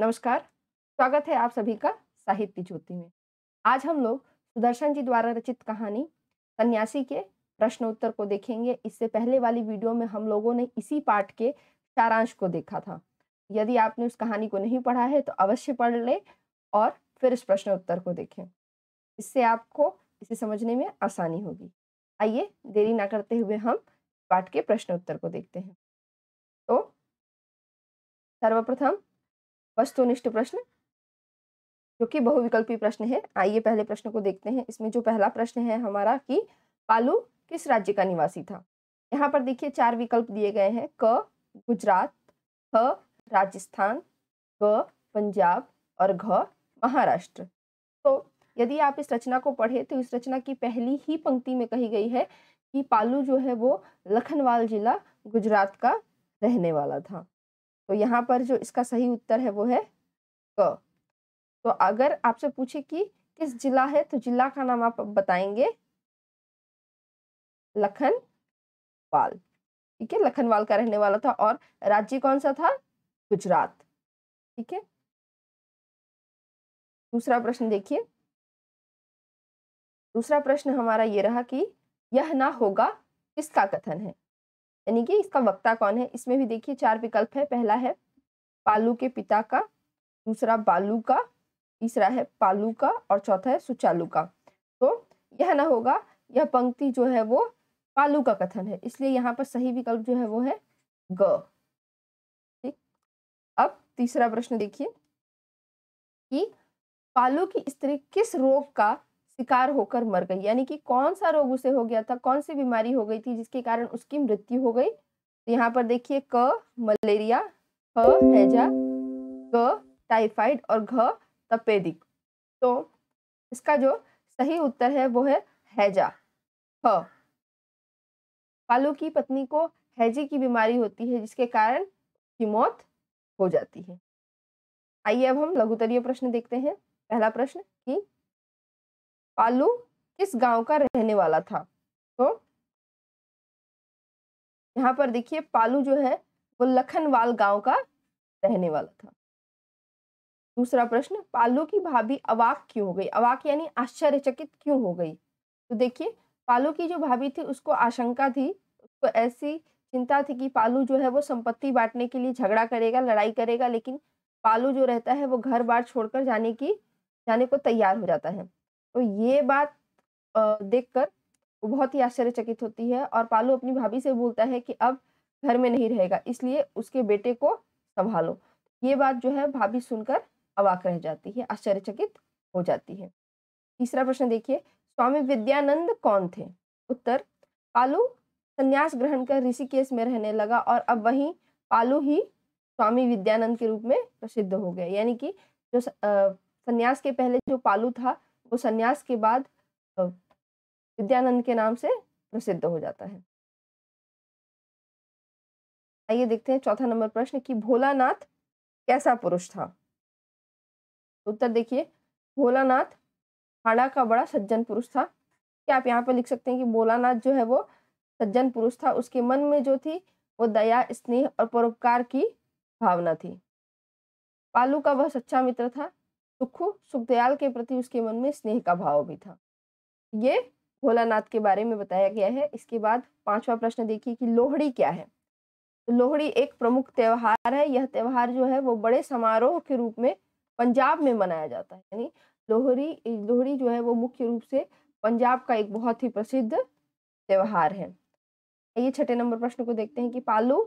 नमस्कार स्वागत है आप सभी का साहित्य ज्योति में आज हम लोग सुदर्शन जी द्वारा रचित कहानी सन्यासी के प्रश्नोत्तर को देखेंगे इससे पहले वाली वीडियो में हम लोगों ने इसी पाठ के सारांश को देखा था यदि आपने उस कहानी को नहीं पढ़ा है तो अवश्य पढ़ लें और फिर इस प्रश्न उत्तर को देखें इससे आपको इसे समझने में आसानी होगी आइए देरी ना करते हुए हम पाठ के प्रश्न उत्तर को देखते हैं तो सर्वप्रथम वस्तुनिष्ठ प्रश्न जो कि बहुविकल्पी प्रश्न है आइए पहले प्रश्न को देखते हैं इसमें जो पहला प्रश्न है हमारा कि पालू किस राज्य का निवासी था यहाँ पर देखिए चार विकल्प दिए गए हैं क गुजरात ह राजस्थान ग पंजाब और घ महाराष्ट्र तो यदि आप इस रचना को पढ़े तो इस रचना की पहली ही पंक्ति में कही गई है कि पालू जो है वो लखनवाल जिला गुजरात का रहने वाला था तो यहाँ पर जो इसका सही उत्तर है वो है क तो अगर आपसे पूछे कि किस जिला है तो जिला का नाम आप बताएंगे लखनवाल ठीक है लखनवाल का रहने वाला था और राज्य कौन सा था गुजरात ठीक है दूसरा प्रश्न देखिए दूसरा प्रश्न हमारा ये रहा कि यह ना होगा किसका कथन है यानी कि इसका वक्ता कौन है इसमें भी देखिए चार विकल्प है पहला है पालू के पिता का दूसरा बालू का तीसरा है पालू का और चौथा है सुचालू का तो यह ना होगा यह पंक्ति जो है वो पालू का कथन है इसलिए यहाँ पर सही विकल्प जो है वो है ग ठीक अब तीसरा प्रश्न देखिए कि पालू की स्त्री किस रोग का शिकार होकर मर गई यानी कि कौन सा रोग उसे हो गया था कौन सी बीमारी हो गई थी जिसके कारण उसकी मृत्यु हो गई तो यहाँ पर देखिए क मलेरिया ह हैजा ग टाइफाइड और घ तपेदिक तो इसका जो सही उत्तर है वो है हैजा ह पालू की पत्नी को हैजे की बीमारी होती है जिसके कारण की मौत हो जाती है आइए अब हम लघुतरीय प्रश्न देखते हैं पहला प्रश्न कि पालू किस गांव का रहने वाला था तो यहाँ पर देखिए पालू जो है वो लखनवाल गांव का रहने वाला था दूसरा प्रश्न पालू की भाभी अवाक क्यों हो गई अवाक यानी आश्चर्यचकित क्यों हो गई तो देखिए पालू की जो भाभी थी उसको आशंका थी उसको ऐसी चिंता थी कि पालू जो है वो संपत्ति बांटने के लिए झगड़ा करेगा लड़ाई करेगा लेकिन पालू जो रहता है वो घर बार छोड़कर जाने की जाने को तैयार हो जाता है तो ये बात देखकर वो बहुत ही आश्चर्यचकित होती है और पालू अपनी भाभी से बोलता है कि अब घर में नहीं रहेगा इसलिए उसके बेटे को संभालो ये बात जो है भाभी सुनकर अवाक रह जाती है आश्चर्यचकित हो जाती है तीसरा प्रश्न देखिए स्वामी विद्यानंद कौन थे उत्तर पालू संन्यास ग्रहण कर ऋषिकेश में रहने लगा और अब वही पालू ही स्वामी विद्यानंद के रूप में प्रसिद्ध हो गया यानी कि जो संन्यास के पहले जो पालू था वो सन्यास के बाद विद्यानंद के नाम से प्रसिद्ध हो जाता है आइए देखते हैं चौथा नंबर प्रश्न कि भोलानाथ कैसा पुरुष था उत्तर देखिए भोलानाथ हाड़ा का बड़ा सज्जन पुरुष था क्या आप यहाँ पर लिख सकते हैं कि भोलानाथ जो है वो सज्जन पुरुष था उसके मन में जो थी वो दया स्नेह और परोपकार की भावना थी पालू का वह सच्चा मित्र था सुखू सुखदयाल के प्रति उसके मन में स्नेह का भाव भी था ये भोलानाथ के बारे में बताया गया है इसके बाद पांचवा प्रश्न देखिए कि लोहड़ी क्या है तो लोहड़ी एक प्रमुख त्यौहार है यह त्यौहार जो है वो बड़े समारोह के रूप में पंजाब में मनाया जाता है यानी लोहड़ी लोहड़ी जो है वो मुख्य रूप से पंजाब का एक बहुत ही प्रसिद्ध त्यौहार है ये छठे नंबर प्रश्न को देखते हैं कि पालू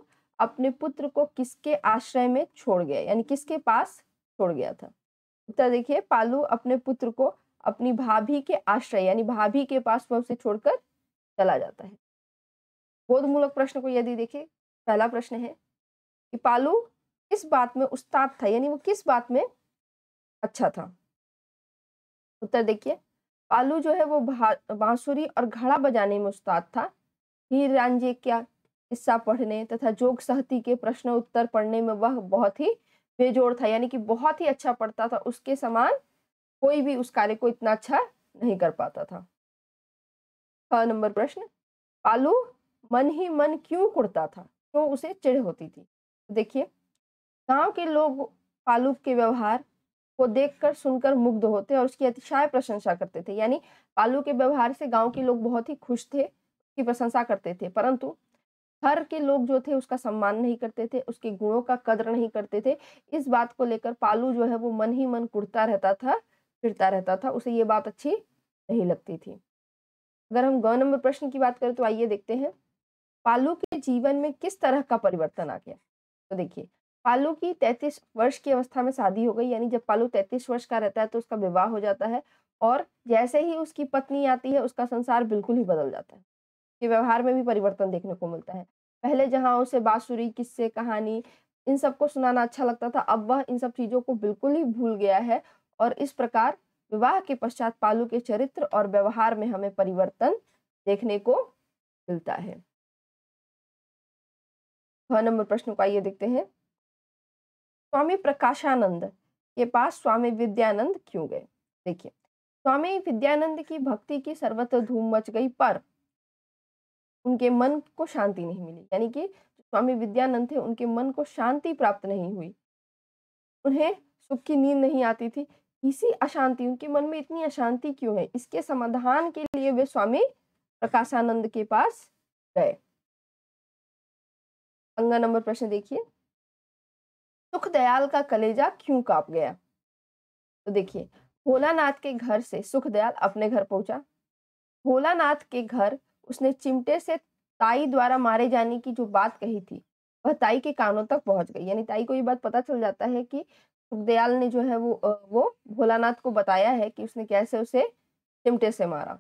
अपने पुत्र को किसके आश्रय में छोड़ गया यानी किसके पास छोड़ गया था उत्तर तो देखिए पालू अपने पुत्र को अपनी भाभी के आश्रय यानी भाभी के पास उसे छोड़कर चला जाता है बोधमूलक प्रश्न को यदि देखिए पहला प्रश्न है कि पालू किस बात में उस्ताद था यानी वो किस बात में अच्छा था उत्तर देखिए पालू जो है वो बांसुरी और घड़ा बजाने में उस्ताद था हीर रांझे क्या किस्सा पढ़ने तथा जोग सहती के प्रश्न उत्तर पढ़ने में वह बहुत ही बेजोड़ था यानी कि बहुत ही अच्छा पढ़ता था उसके समान कोई भी उस कार्य को इतना अच्छा नहीं कर पाता था छह नंबर प्रश्न पालू मन ही मन क्यों कुड़ता था क्यों तो उसे चिड़ होती थी देखिए गांव के लोग पालू के व्यवहार को देखकर सुनकर मुग्ध होते और उसकी अतिशय प्रशंसा करते थे यानी पालू के व्यवहार से गांव के लोग बहुत ही खुश थे उसकी प्रशंसा करते थे परंतु हर के लोग जो थे उसका सम्मान नहीं करते थे उसके गुणों का कदर नहीं करते थे इस बात को लेकर पालू जो है वो मन ही मन कुड़ता रहता था फिरता रहता था उसे ये बात अच्छी नहीं लगती थी अगर हम गौ नंबर प्रश्न की बात करें तो आइए देखते हैं पालू के जीवन में किस तरह का परिवर्तन आ गया तो देखिए पालू की तैतीस वर्ष की अवस्था में शादी हो गई यानी जब पालू तैतीस वर्ष का रहता है तो उसका विवाह हो जाता है और जैसे ही उसकी पत्नी आती है उसका संसार बिल्कुल ही बदल जाता है के व्यवहार में भी परिवर्तन देखने को मिलता है पहले जहाँ उसे बाँसुरी किस्से कहानी इन सबको सुनाना अच्छा लगता था अब वह इन सब चीज़ों को बिल्कुल ही भूल गया है और इस प्रकार विवाह के पश्चात पालू के चरित्र और व्यवहार में हमें परिवर्तन देखने को मिलता है नंबर प्रश्न को आइए देखते हैं स्वामी प्रकाशानंद के पास स्वामी विद्यानंद क्यों गए देखिए स्वामी विद्यानंद की भक्ति की सर्वत्र धूम मच गई पर उनके मन को शांति नहीं मिली यानी कि स्वामी विद्यानंद थे उनके मन को शांति प्राप्त नहीं हुई उन्हें सुख की नींद नहीं आती थी इसी अशांति उनके मन में इतनी अशांति क्यों है इसके समाधान के लिए वे स्वामी प्रकाशानंद के पास गए अंगा नंबर प्रश्न देखिए सुख दयाल का कलेजा क्यों काप गया तो देखिए भोलानाथ के घर से सुखदयाल अपने घर पहुंचा भोलानाथ के घर उसने चिमटे से ताई द्वारा मारे जाने की जो बात कही थी वह ताई के कानों तक पहुंच गई यानी ताई को ये बात पता चल जाता है कि सुखदयाल ने जो है वो वो भोलानाथ को बताया है कि उसने कैसे उसे चिमटे से मारा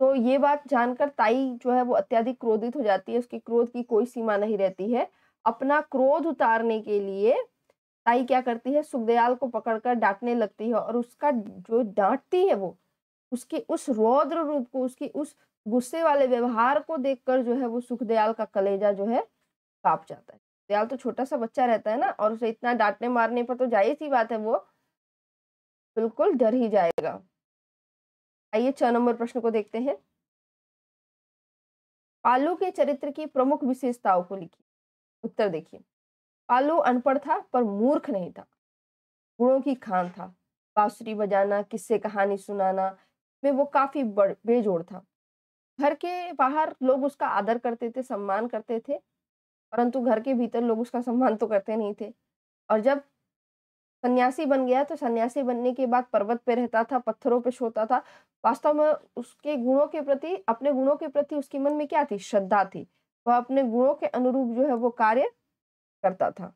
तो ये बात जानकर ताई जो है वो अत्याधिक क्रोधित हो जाती है उसके क्रोध की कोई सीमा नहीं रहती है अपना क्रोध उतारने के लिए ताई क्या करती है सुखदयाल को पकड़कर डांटने लगती है और उसका जो डांटती है वो उसके उस रौद्र रूप को उसकी उस गुस्से वाले व्यवहार को देखकर जो है वो सुखदयाल का कलेजा जो है काप जाता है दयाल तो छोटा सा बच्चा रहता है ना और उसे इतना डांटने मारने पर तो जाहिर सी बात है वो बिल्कुल डर ही जाएगा आइए छह नंबर प्रश्न को देखते हैं पालू के चरित्र की प्रमुख विशेषताओं को लिखिए उत्तर देखिए पालू अनपढ़ था पर मूर्ख नहीं था गुणों की खान था बांसुरी बजाना किस्से कहानी सुनाना में वो काफी बेजोड़ था घर के बाहर लोग उसका आदर करते थे सम्मान करते थे परंतु घर के भीतर लोग उसका सम्मान तो करते नहीं थे और जब सन्यासी बन गया तो सन्यासी बनने के बाद पर्वत पे रहता था पत्थरों पे सोता था वास्तव में उसके गुणों के प्रति अपने गुणों के प्रति उसके मन में क्या थी श्रद्धा थी वह अपने गुणों के अनुरूप जो है वो कार्य करता था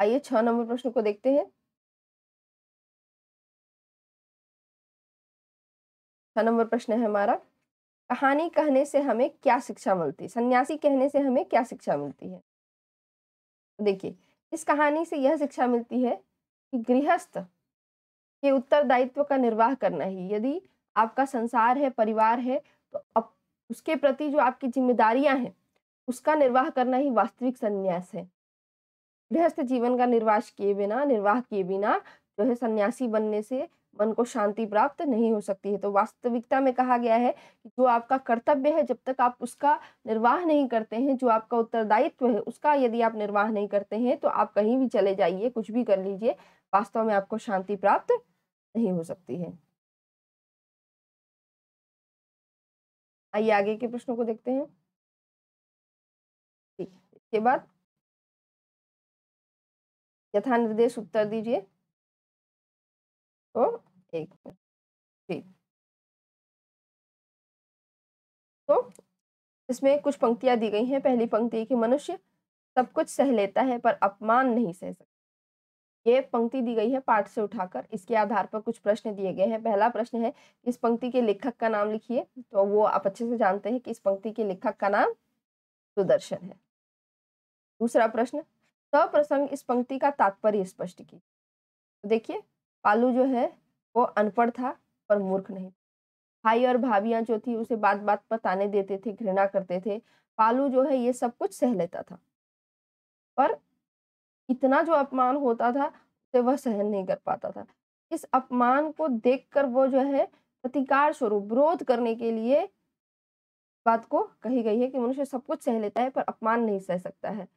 आइए छह नंबर प्रश्न को देखते हैं छह नंबर प्रश्न है हमारा कहानी कहने से हमें क्या शिक्षा मिलती है सन्यासी कहने से हमें क्या शिक्षा मिलती है देखिए इस कहानी से यह शिक्षा मिलती है कि गृहस्थ के उत्तरदायित्व का निर्वाह करना ही यदि आपका संसार है परिवार है तो अब उसके प्रति जो आपकी जिम्मेदारियां हैं उसका निर्वाह करना ही वास्तविक संन्यास है गृहस्थ जीवन का निर्वाह किए बिना निर्वाह किए बिना जो है सन्यासी बनने से मन को शांति प्राप्त नहीं हो सकती है तो वास्तविकता में कहा गया है कि जो आपका कर्तव्य है जब तक आप उसका निर्वाह नहीं करते हैं जो आपका उत्तरदायित्व है उसका यदि आप निर्वाह नहीं करते हैं तो आप कहीं भी चले जाइए कुछ भी कर लीजिए वास्तव में आपको शांति प्राप्त नहीं हो सकती है आइए आगे के प्रश्नों को देखते हैं इसके बाद यथा निर्देश उत्तर दीजिए तो एक ठीक तो इसमें कुछ पंक्तियां दी गई हैं पहली पंक्ति कि मनुष्य सब कुछ सह लेता है पर अपमान नहीं सह सकता ये पंक्ति दी गई है पाठ से उठाकर इसके आधार पर कुछ प्रश्न दिए गए हैं पहला प्रश्न है इस पंक्ति के लेखक का नाम लिखिए तो वो आप अच्छे से जानते हैं कि इस पंक्ति के लेखक का नाम सुदर्शन है दूसरा प्रश्न सप्रसंग इस पंक्ति का तात्पर्य स्पष्ट कीजिए तो देखिए पालू जो है वो अनपढ़ था पर मूर्ख नहीं भाई और भाभियाँ जो थी उसे बात बात पर ताने देते थे घृणा करते थे पालू जो है ये सब कुछ सह लेता था पर इतना जो अपमान होता था उसे वह सहन नहीं कर पाता था इस अपमान को देखकर वो जो है प्रतिकार स्वरूप विरोध करने के लिए बात को कही गई है कि मनुष्य सब कुछ सह लेता है पर अपमान नहीं सह सकता है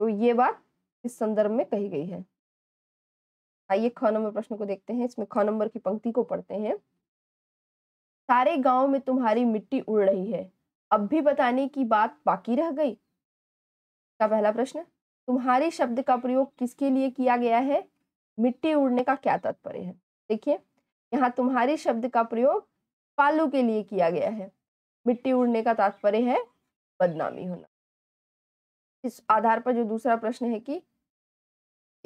तो ये बात इस संदर्भ में कही गई है आइए ख नंबर प्रश्न को देखते हैं इसमें ख नंबर की पंक्ति को पढ़ते हैं सारे गांव में तुम्हारी मिट्टी उड़ रही है अब भी बताने की बात बाकी रह गई का पहला प्रश्न तुम्हारे शब्द का प्रयोग किसके लिए किया गया है मिट्टी उड़ने का क्या तात्पर्य है देखिए यहाँ तुम्हारे शब्द का प्रयोग पालू के लिए किया गया है मिट्टी उड़ने का तात्पर्य है बदनामी होना इस आधार पर जो दूसरा प्रश्न है कि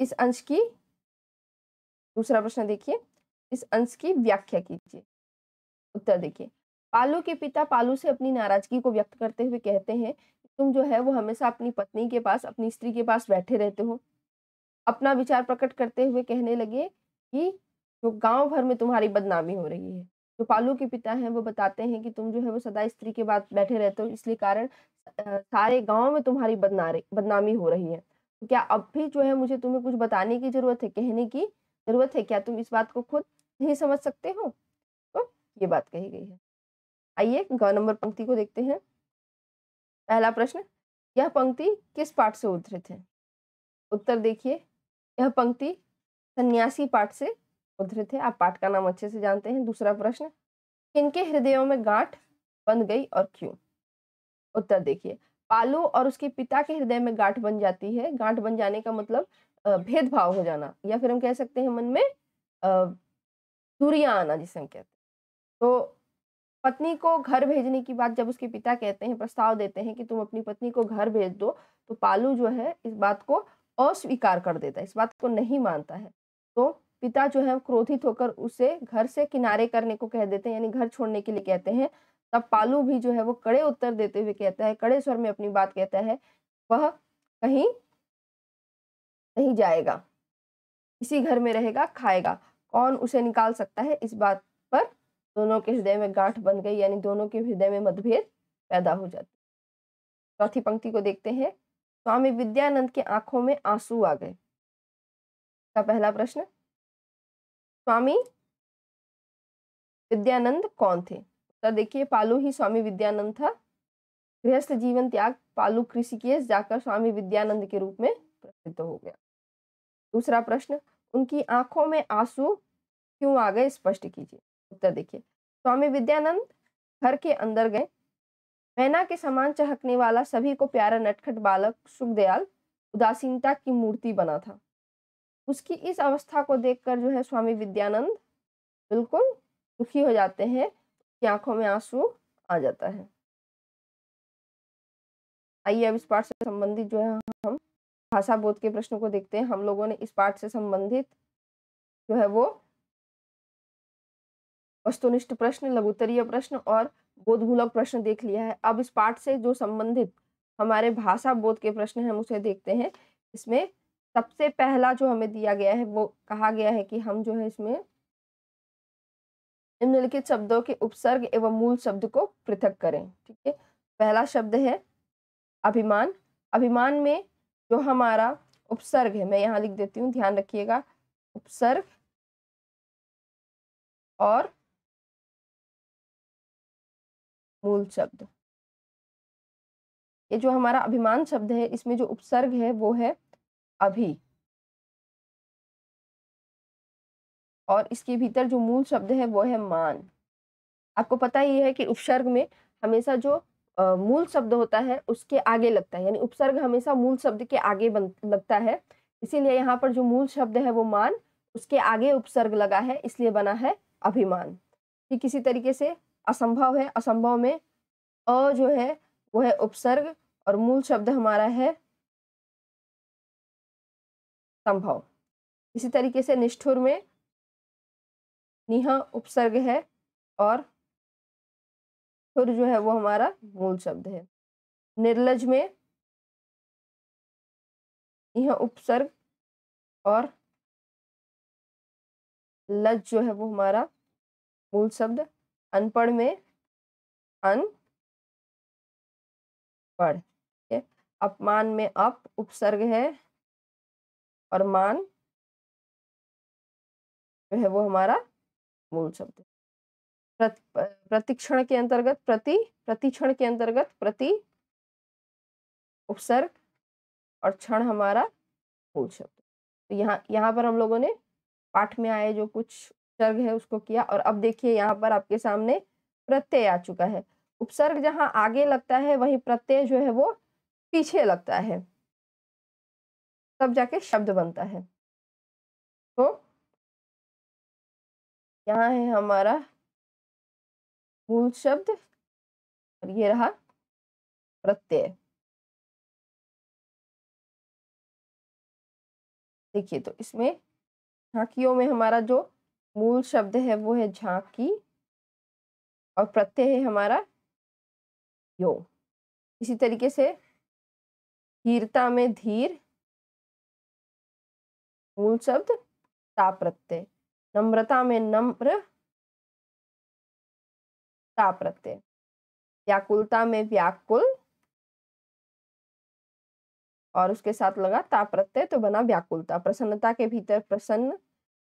इस अंश की दूसरा प्रश्न देखिए इस अंश की व्याख्या कीजिए उत्तर देखिए पालू के पिता पालू से अपनी नाराजगी को व्यक्त करते हुए कहते हैं तुम जो है वो हमेशा अपनी पत्नी के पास अपनी स्त्री के पास बैठे रहते हो अपना विचार प्रकट करते हुए कहने लगे कि जो गांव भर में तुम्हारी बदनामी हो रही है जो पालू के पिता हैं वो बताते हैं कि तुम जो है वो सदा स्त्री के बाद बैठे रहते हो इसलिए कारण सारे गाँव में तुम्हारी बदना बदनामी हो रही है तो क्या अब भी जो है मुझे तुम्हें कुछ बताने की जरूरत है कहने की जरूरत है क्या तुम इस बात को खुद नहीं समझ सकते हो तो ये बात कही गई है आइए ग नंबर पंक्ति को देखते हैं पहला प्रश्न यह पंक्ति किस पाठ से उद्धृत है उत्तर देखिए यह पंक्ति सन्यासी पाठ से उद्धृत है आप पाठ का नाम अच्छे से जानते हैं दूसरा प्रश्न किनके हृदयों में गांठ बन गई और क्यों उत्तर देखिए पालो और उसके पिता के हृदय में गांठ बन जाती है गांठ बन जाने का मतलब भेदभाव हो जाना या फिर हम कह सकते हैं मन में दूरियाँ आना जिसे हम कहते हैं तो पत्नी को घर भेजने की बात जब उसके पिता कहते हैं प्रस्ताव देते हैं कि तुम अपनी पत्नी को घर भेज दो तो पालू जो है इस बात को अस्वीकार कर देता है इस बात को नहीं मानता है तो पिता जो है क्रोधित होकर उसे घर से किनारे करने को कह देते हैं यानी घर छोड़ने के लिए कहते हैं तब पालू भी जो है वो कड़े उत्तर देते हुए कहता है कड़े स्वर में अपनी बात कहता है वह कहीं नहीं जाएगा इसी घर में रहेगा खाएगा कौन उसे निकाल सकता है इस बात पर दोनों के हृदय में गांठ बन गई यानी दोनों के हृदय में मतभेद पैदा हो जाते चौथी पंक्ति को देखते हैं स्वामी विद्यानंद के आंखों में आंसू आ गए का पहला प्रश्न स्वामी विद्यानंद कौन थे उत्तर देखिए पालू ही स्वामी विद्यानंद था गृहस्थ जीवन त्याग पालू कृषि के जाकर स्वामी विद्यानंद के रूप में प्रसिद्ध हो गया दूसरा प्रश्न उनकी आंखों में आंसू क्यों आ गए स्पष्ट कीजिए उत्तर देखिए स्वामी विद्यानंद घर के अंदर गए मैना के समान चहकने वाला सभी को प्यारा नटखट बालक सुखदयाल उदासीनता की मूर्ति बना था उसकी इस अवस्था को देखकर जो है स्वामी विद्यानंद बिल्कुल दुखी हो जाते हैं कि आंखों में आंसू आ जाता है आइए अब इस पाठ से संबंधित जो है हम भाषा बोध के प्रश्नों को देखते हैं हम लोगों ने इस पाठ से संबंधित जो है वो वस्तुनिष्ठ प्रश्न लघुतरीय प्रश्न और बोधमूलक प्रश्न देख लिया है अब इस पाठ से जो संबंधित हमारे भाषा बोध के प्रश्न हम उसे देखते हैं इसमें सबसे पहला जो हमें दिया गया है वो कहा गया है कि हम जो है इसमें निम्नलिखित शब्दों के उपसर्ग एवं मूल शब्द को पृथक करें ठीक है पहला शब्द है अभिमान अभिमान में जो हमारा उपसर्ग है मैं यहाँ लिख देती हूँ ध्यान रखिएगा उपसर्ग और मूल शब्द ये जो हमारा अभिमान शब्द है इसमें जो उपसर्ग है वो है अभी और इसके भीतर जो मूल शब्द है वो है मान आपको पता ही है कि उपसर्ग में हमेशा जो मूल शब्द होता है उसके आगे लगता है यानी उपसर्ग हमेशा मूल शब्द के आगे बन लगता है इसीलिए यहाँ पर जो मूल शब्द है वो मान उसके आगे उपसर्ग लगा है इसलिए बना है अभिमान ठीक इसी तरीके से असंभव है असंभव में अ जो है वो है उपसर्ग और मूल शब्द हमारा है संभव इसी तरीके से निष्ठुर में निह उपसर्ग है और फिर जो है वो हमारा मूल शब्द है निर्लज में यह उपसर्ग और लज जो है वो हमारा मूल शब्द अनपढ़ में अन पढ़ ठीक है अपमान में अप उपसर्ग है और मान जो है वो हमारा मूल शब्द प्रतिक्षण के अंतर्गत प्रति प्रतिक्षण के अंतर्गत प्रति उपसर्ग और क्षण हमारा मूल शब्द तो यहाँ यहाँ पर हम लोगों ने पाठ में आए जो कुछ उपसर्ग है उसको किया और अब देखिए यहाँ पर आपके सामने प्रत्यय आ चुका है उपसर्ग जहाँ आगे लगता है वही प्रत्यय जो है वो पीछे लगता है तब जाके शब्द बनता है तो यहाँ है हमारा मूल शब्द और ये रहा प्रत्यय देखिए तो इसमें झांकियों में हमारा जो मूल शब्द है वो है झांकी और प्रत्यय है हमारा यो इसी तरीके से धीरता में धीर मूल शब्द ता प्रत्यय नम्रता में नम्र ता प्रत्यय व्याकुलता में व्याकुल और उसके साथ लगा ता प्रत्यय तो बना व्याकुलता प्रसन्नता के भीतर प्रसन्न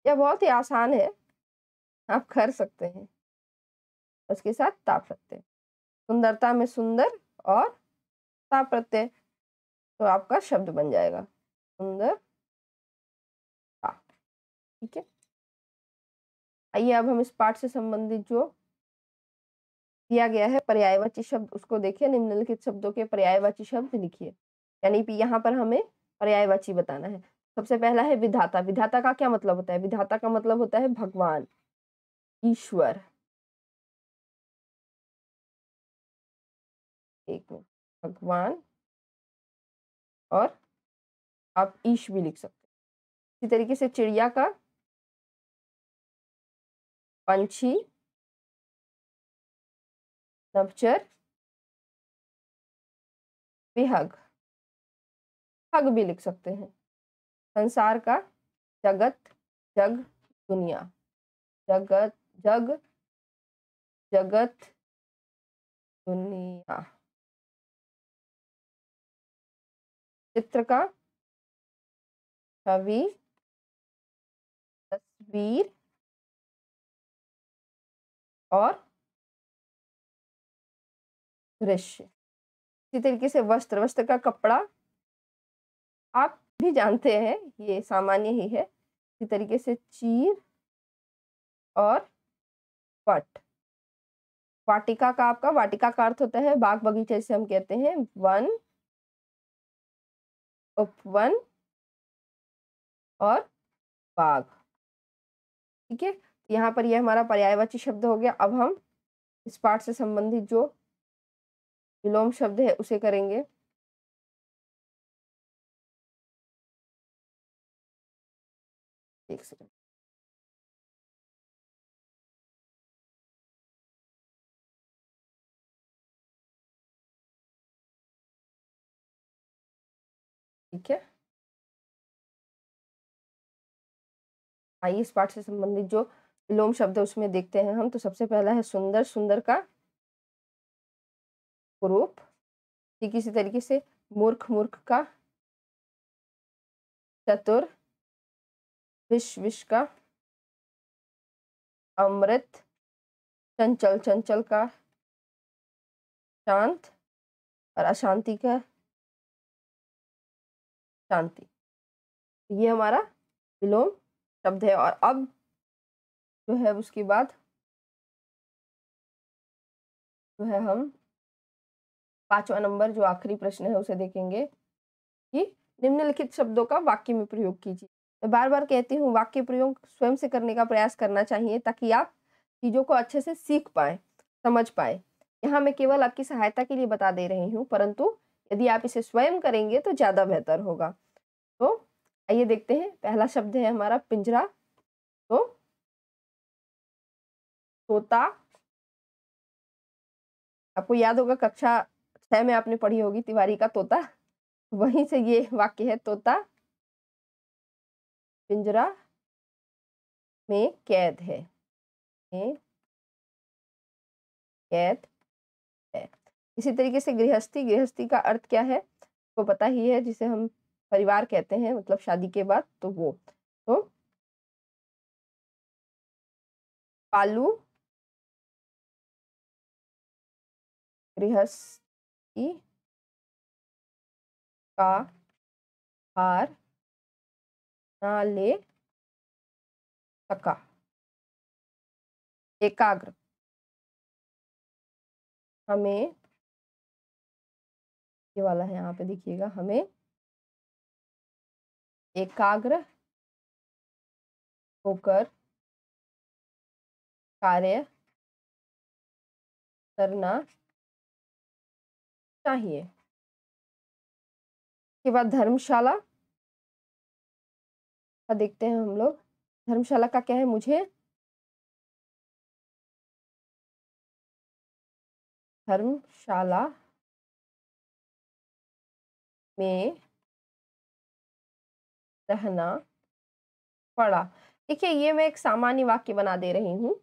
यह बहुत ही आसान है आप कर सकते हैं उसके साथ ता प्रत्यय सुंदरता में सुंदर और ता प्रत्यय तो आपका शब्द बन जाएगा सुंदर ठीक है आइए अब हम इस पाठ से संबंधित जो दिया गया है पर्यायवाची शब्द उसको देखिए निम्नलिखित शब्दों के पर्यायवाची शब्द लिखिए यानी कि यहाँ पर हमें पर्यायवाची बताना है सबसे पहला है विधाता विधाता का क्या मतलब होता है विधाता का मतलब होता है भगवान ईश्वर एक मिनट भगवान और आप ईश भी लिख सकते हैं इसी तरीके से चिड़िया का पंछी नवचर विहग हग भी लिख सकते हैं संसार का जगत जग दुनिया जगत जग जगत दुनिया चित्र का छवि तस्वीर और दृश्य इसी तरीके से वस्त्र वस्त्र का कपड़ा आप भी जानते हैं ये सामान्य ही है इसी तरीके से चीर और पट वाटिका का आपका वाटिका का अर्थ होता है बाग बगीचे से हम कहते हैं वन उपवन और बाग ठीक है यहाँ पर यह हमारा पर्यायवाची शब्द हो गया अब हम इस पाठ से संबंधित जो विलोम शब्द है उसे करेंगे एक ठीक है आइए इस पाठ से संबंधित जो विलोम शब्द है उसमें देखते हैं हम तो सबसे पहला है सुंदर सुंदर का क्रूप ठीक इसी तरीके से मूर्ख मूर्ख का चतुर विश विश का अमृत चंचल चंचल का शांत और अशांति का शांति ये हमारा विलोम शब्द है और अब जो है उसके बाद जो है हम पांचवा नंबर जो आखिरी प्रश्न है उसे देखेंगे कि निम्नलिखित शब्दों का वाक्य में प्रयोग कीजिए मैं बार बार कहती हूँ वाक्य प्रयोग स्वयं से करने का प्रयास करना चाहिए ताकि आप चीज़ों को अच्छे से सीख पाए समझ पाए यहाँ मैं केवल आपकी सहायता के लिए बता दे रही हूँ परंतु यदि आप इसे स्वयं करेंगे तो ज़्यादा बेहतर होगा तो आइए देखते हैं पहला शब्द है हमारा पिंजरा तो तोता आपको याद होगा कक्षा छह में आपने पढ़ी होगी तिवारी का तोता वहीं से ये वाक्य है तोता पिंजरा में कैद है में कैद है इसी तरीके से गृहस्थी गृहस्थी का अर्थ क्या है आपको तो पता ही है जिसे हम परिवार कहते हैं मतलब शादी के बाद तो वो तो पालू गृहस्थ की e का हार ना ले सका एकाग्र हमें ये वाला है यहाँ पे देखिएगा हमें एकाग्र होकर कार्य करना चाहिए के बाद धर्मशाला देखते हैं हम लोग धर्मशाला का क्या है मुझे धर्मशाला में रहना पड़ा देखिए ये मैं एक सामान्य वाक्य बना दे रही हूँ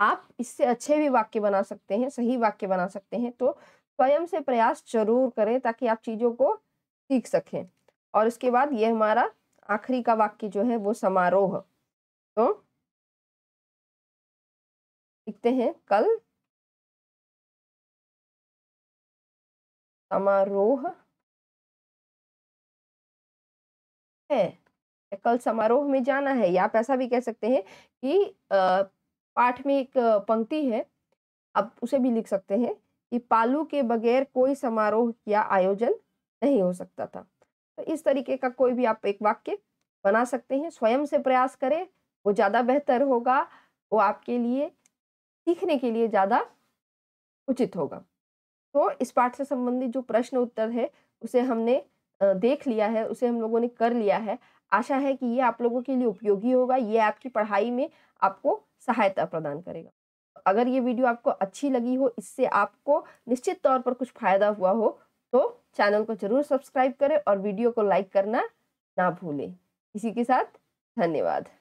आप इससे अच्छे भी वाक्य बना सकते हैं सही वाक्य बना सकते हैं तो स्वयं से प्रयास जरूर करें ताकि आप चीज़ों को सीख सकें और उसके बाद ये हमारा आखिरी का वाक्य जो है वो समारोह तो लिखते हैं कल समारोह है कल समारोह में जाना है या आप ऐसा भी कह सकते हैं कि पाठ में एक पंक्ति है आप उसे भी लिख सकते हैं कि पालू के बगैर कोई समारोह या आयोजन नहीं हो सकता था तो इस तरीके का कोई भी आप एक वाक्य बना सकते हैं स्वयं से प्रयास करें वो ज़्यादा बेहतर होगा वो आपके लिए सीखने के लिए ज़्यादा उचित होगा तो इस पाठ से संबंधित जो प्रश्न उत्तर है उसे हमने देख लिया है उसे हम लोगों ने कर लिया है आशा है कि ये आप लोगों के लिए उपयोगी होगा ये आपकी पढ़ाई में आपको सहायता प्रदान करेगा अगर ये वीडियो आपको अच्छी लगी हो इससे आपको निश्चित तौर पर कुछ फायदा हुआ हो तो चैनल को जरूर सब्सक्राइब करें और वीडियो को लाइक करना ना भूलें इसी के साथ धन्यवाद